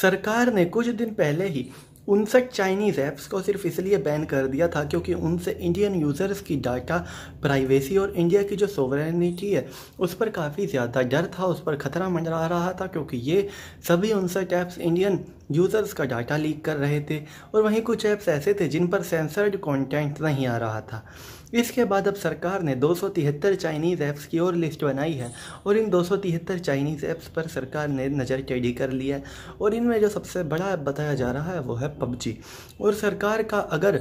सरकार ने कुछ दिन पहले ही उनसठ चाइनीज़ ऐप्स को सिर्फ इसलिए बैन कर दिया था क्योंकि उनसे इंडियन यूज़र्स की डाटा प्राइवेसी और इंडिया की जो सोवरेनिटी है उस पर काफ़ी ज़्यादा डर था उस पर ख़तरा मंडरा रहा था क्योंकि ये सभी उनसठ ऐप्स इंडियन यूज़र्स का डाटा लीक कर रहे थे और वहीं कुछ ऐप्स ऐसे थे जिन पर सेंसर्ड कंटेंट नहीं आ रहा था इसके बाद अब सरकार ने दो चाइनीज़ ऐप्स की और लिस्ट बनाई है और इन दो चाइनीज़ ऐप्स पर सरकार ने नज़र टेढ़ी कर ली है और इनमें जो सबसे बड़ा ऐप बताया जा रहा है वो है पबजी और सरकार का अगर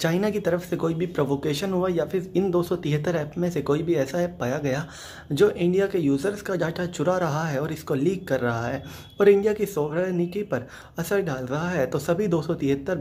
चाइना की तरफ से कोई भी प्रोवोकेशन हुआ या फिर इन दो ऐप में से कोई भी ऐसा ऐप पाया गया जो इंडिया के यूज़र्स का डाटा चुरा रहा है और इसको लीक कर रहा है और इंडिया की सोवरेनिटी पर असर डाल रहा है तो सभी दो सौ तिहत्तर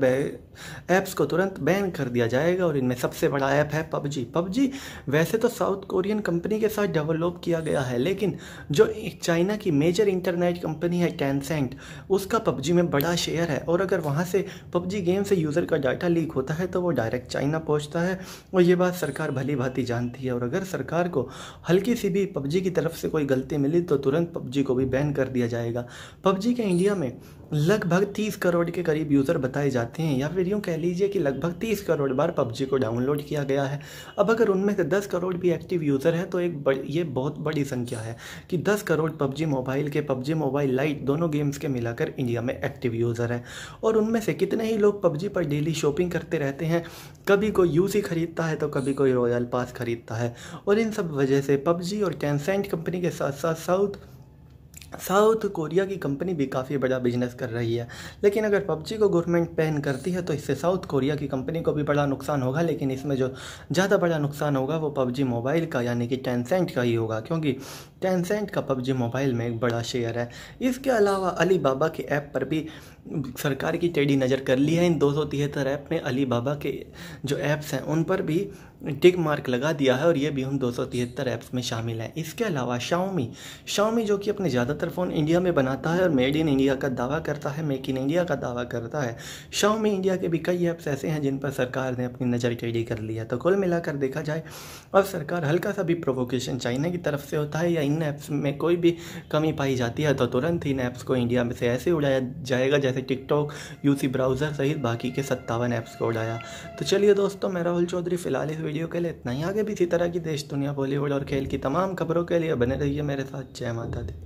ऐप्स को तुरंत बैन कर दिया जाएगा और इनमें सबसे बड़ा ऐप है पबजी पबजी वैसे तो साउथ कोरियन कंपनी के साथ डेवलप किया गया है लेकिन जो चाइना की मेजर इंटरनेट कंपनी है टेंसेंट उसका पबजी में बड़ा शेयर है और अगर वहाँ से पबजी गेम से यूज़र का डाटा लीक होता है तो वो डायरेक्ट चाइना पहुँचता है और ये बात सरकार भली भांति जानती है और अगर सरकार को हल्की सी भी पबजी की तरफ से कोई गलती मिली तो तुरंत पबजी को भी बैन कर दिया जाएगा पबजी के इंडिया में लगभग 30 करोड़ के करीब यूज़र बताए जाते हैं या फिर यूँ कह लीजिए कि लगभग 30 करोड़ बार पबजी को डाउनलोड किया गया है अब अगर उनमें से 10 करोड़ भी एक्टिव यूज़र है तो एक बड़ी ये बहुत बड़ी संख्या है कि 10 करोड़ पबजी मोबाइल के पबजी मोबाइल लाइट दोनों गेम्स के मिलाकर इंडिया में एक्टिव यूज़र हैं और उनमें से कितने ही लोग पबजी पर डेली शॉपिंग करते रहते हैं कभी कोई यूसी खरीदता है तो कभी कोई रॉयल पास खरीदता है और इन सब वजह से पबजी और टेंसेंट कंपनी के साथ साथ साउथ साउथ कोरिया की कंपनी भी काफ़ी बड़ा बिजनेस कर रही है लेकिन अगर पबजी को गवर्नमेंट बैन करती है तो इससे साउथ कोरिया की कंपनी को भी बड़ा नुकसान होगा लेकिन इसमें जो ज़्यादा बड़ा नुकसान होगा वो पबजी मोबाइल का यानी कि टेंसेंट का ही होगा क्योंकि टेंसेंट का पबजी मोबाइल में एक बड़ा शेयर है इसके अलावा अली बाबा के ऐप पर भी सरकार की टेढ़ी नज़र कर ली है इन दो सौ तिहत्तर ऐप में अली बाबा के जो ऐप्स हैं उन पर भी टिक मार्क लगा दिया है और ये भी उन दो सौ तिहत्तर ऐप्स में शामिल हैं इसके अलावा शाओमी शाओमी जो कि अपने ज़्यादातर फ़ोन इंडिया में बनाता है और मेड इन इंडिया का दावा करता है मेक इन इंडिया का दावा करता है शाओमी इंडिया के भी कई ऐप्स ऐसे हैं जिन पर सरकार ने अपनी नज़र टेढ़ी कर ली है तो कुल मिलाकर देखा जाए अब सरकार हल्का सा भी प्रोवोकेशन चाइना की तरफ से होता है या इन ऐप्स में कोई भी कमी पाई जाती है तो तुरंत इन ऐप्स को इंडिया में से ऐसे उड़ाया जाएगा जैसे टिकटॉक यूसी ब्राउज़र सहित बाकी के सत्तावन ऐप्स को उड़ाया तो चलिए दोस्तों मैं राहुल चौधरी फ़िलहाल इस वीडियो के लिए इतना ही आगे भी इसी तरह की देश दुनिया बॉलीवुड और खेल की तमाम खबरों के लिए बने रहिए मेरे साथ जय माता दी